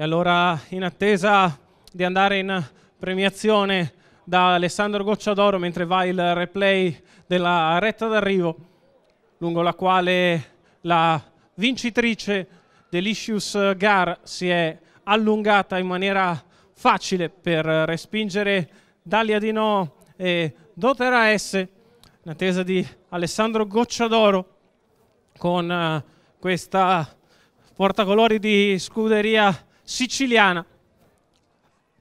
E allora in attesa di andare in premiazione da Alessandro Gocciadoro mentre va il replay della retta d'arrivo lungo la quale la vincitrice dell'Issues Gar si è allungata in maniera facile per respingere Dalia Dino e Dotera S in attesa di Alessandro Gocciadoro con eh, questa portacolori di scuderia siciliana.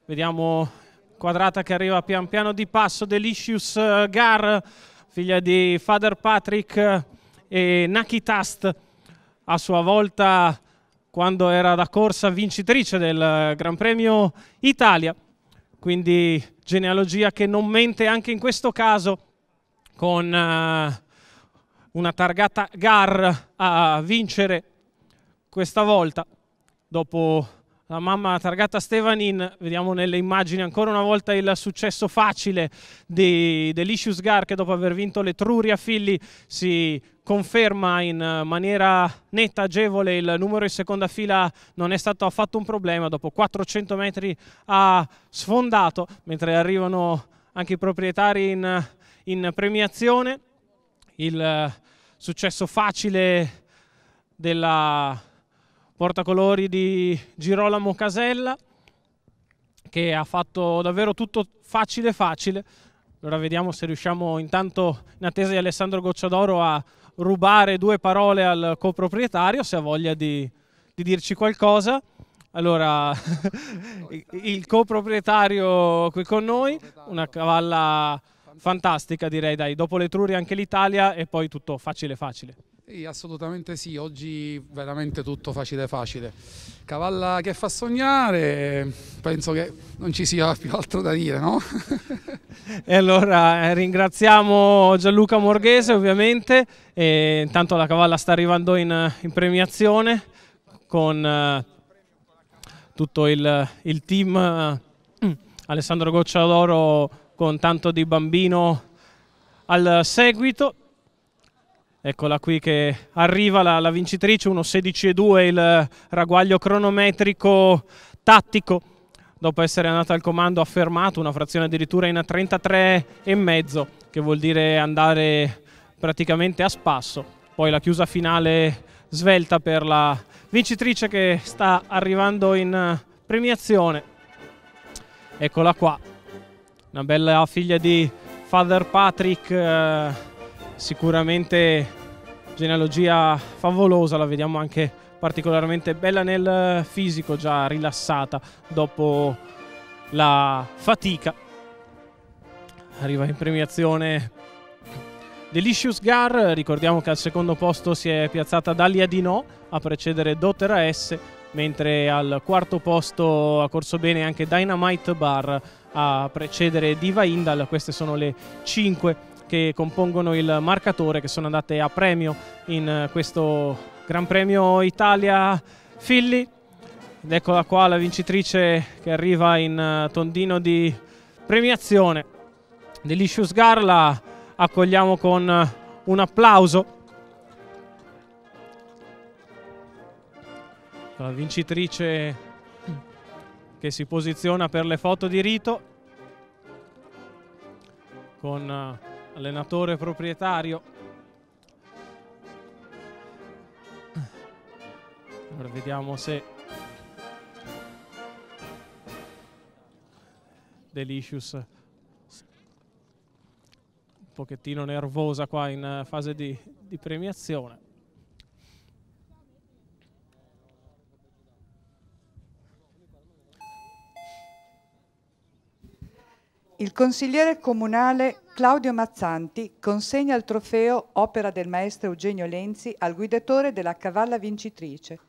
Vediamo quadrata che arriva pian piano di passo, Delicious eh, Gar, figlia di Father Patrick eh, e Naki Tast, a sua volta quando era da corsa vincitrice del eh, Gran Premio Italia. Quindi genealogia che non mente anche in questo caso con una targata Gar a vincere questa volta dopo la mamma targata Stevanin, vediamo nelle immagini ancora una volta il successo facile di, Gar che dopo aver vinto le l'Etruria Filli si conferma in maniera netta, agevole, il numero in seconda fila non è stato affatto un problema, dopo 400 metri ha sfondato mentre arrivano anche i proprietari in, in premiazione, il successo facile della portacolori di Girolamo Casella che ha fatto davvero tutto facile facile. Allora vediamo se riusciamo intanto in attesa di Alessandro Gocciadoro a rubare due parole al coproprietario se ha voglia di, di dirci qualcosa. Allora, il coproprietario qui con noi, una cavalla fantastica direi dai, dopo le Truri anche l'Italia e poi tutto facile facile. Sì, assolutamente sì, oggi veramente tutto facile facile. Cavalla che fa sognare, penso che non ci sia più altro da dire, no? e allora eh, ringraziamo Gianluca Morghese ovviamente, e intanto la cavalla sta arrivando in, in premiazione con eh, tutto il, il team eh, Alessandro Gocciadoro con tanto di bambino al seguito. Eccola qui che arriva la, la vincitrice, 1.16.2 il raguaglio cronometrico tattico. Dopo essere andata al comando ha fermato una frazione addirittura in 33,5 che vuol dire andare praticamente a spasso. Poi la chiusa finale svelta per la vincitrice che sta arrivando in premiazione. Eccola qua, una bella figlia di Father Patrick. Eh, sicuramente genealogia favolosa, la vediamo anche particolarmente bella nel fisico, già rilassata dopo la fatica. Arriva in premiazione Delicious Gar, ricordiamo che al secondo posto si è piazzata Dalia Dino a precedere Dottera S, mentre al quarto posto ha corso bene anche Dynamite Bar a precedere Diva Indal. Queste sono le 5 che compongono il marcatore che sono andate a premio in eh, questo Gran Premio Italia Filli. Ed eccola qua la vincitrice che arriva in eh, tondino di premiazione Delicious Gar la Accogliamo con eh, un applauso. La vincitrice che si posiziona per le foto di rito con allenatore proprietario. Allora vediamo se Delicious un pochettino nervosa qua in fase di, di premiazione. Il consigliere comunale Claudio Mazzanti consegna il trofeo opera del maestro Eugenio Lenzi al guidatore della cavalla vincitrice.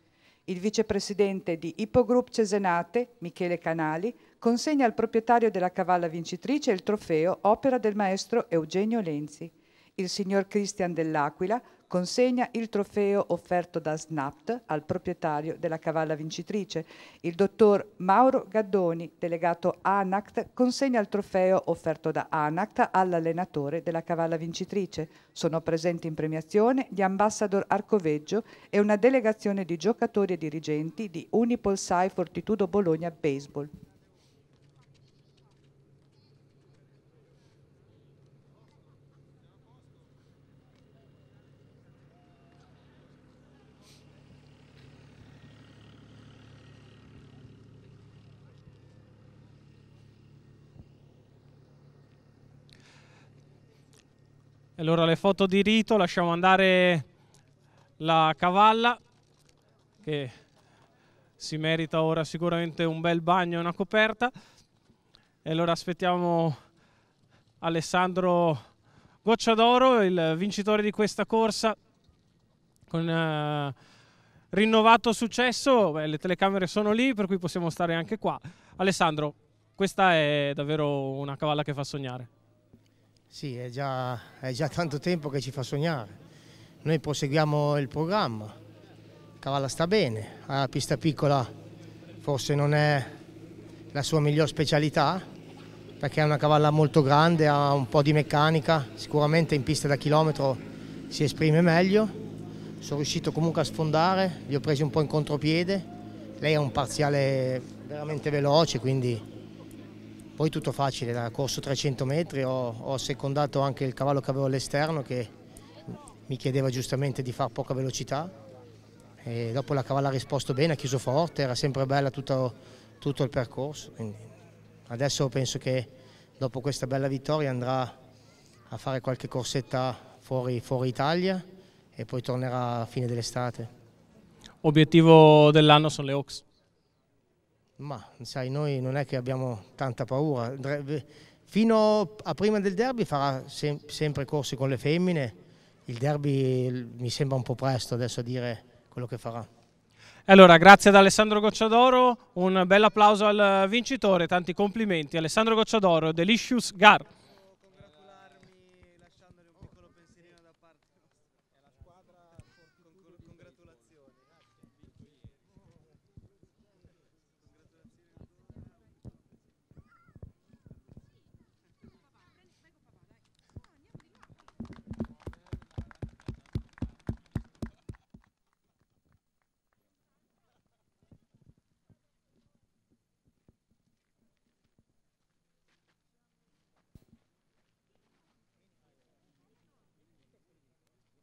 Il vicepresidente di Ippogroup Cesenate, Michele Canali, consegna al proprietario della cavalla vincitrice il trofeo opera del maestro Eugenio Lenzi. Il signor Cristian dell'Aquila consegna il trofeo offerto da SNAPT al proprietario della cavalla vincitrice. Il dottor Mauro Gaddoni, delegato ANACT, consegna il trofeo offerto da ANACT all'allenatore della cavalla vincitrice. Sono presenti in premiazione gli ambassador Arcoveggio e una delegazione di giocatori e dirigenti di Unipolsai Fortitudo Bologna Baseball. Allora le foto di rito, lasciamo andare la cavalla che si merita ora sicuramente un bel bagno e una coperta. E allora aspettiamo Alessandro Gocciadoro, il vincitore di questa corsa, con eh, rinnovato successo. Beh, le telecamere sono lì, per cui possiamo stare anche qua. Alessandro, questa è davvero una cavalla che fa sognare. Sì, è già, è già tanto tempo che ci fa sognare. Noi proseguiamo il programma, Cavalla sta bene, ha alla pista piccola forse non è la sua miglior specialità perché è una cavalla molto grande, ha un po' di meccanica, sicuramente in pista da chilometro si esprime meglio. Sono riuscito comunque a sfondare, li ho presi un po' in contropiede, lei ha un parziale veramente veloce, quindi poi tutto facile, ha corso 300 metri ho, ho secondato anche il cavallo che avevo all'esterno che mi chiedeva giustamente di fare poca velocità. E dopo la cavalla ha risposto bene, ha chiuso forte, era sempre bella tutto, tutto il percorso. Quindi adesso penso che dopo questa bella vittoria andrà a fare qualche corsetta fuori, fuori Italia e poi tornerà a fine dell'estate. Obiettivo dell'anno sono le Oaks? Ma sai, noi non è che abbiamo tanta paura. Fino a prima del derby farà sem sempre corsi con le femmine. Il derby mi sembra un po' presto adesso a dire quello che farà. Allora, grazie ad Alessandro Gocciadoro, un bel applauso al vincitore, tanti complimenti. Alessandro Gocciadoro, Delicious Gar.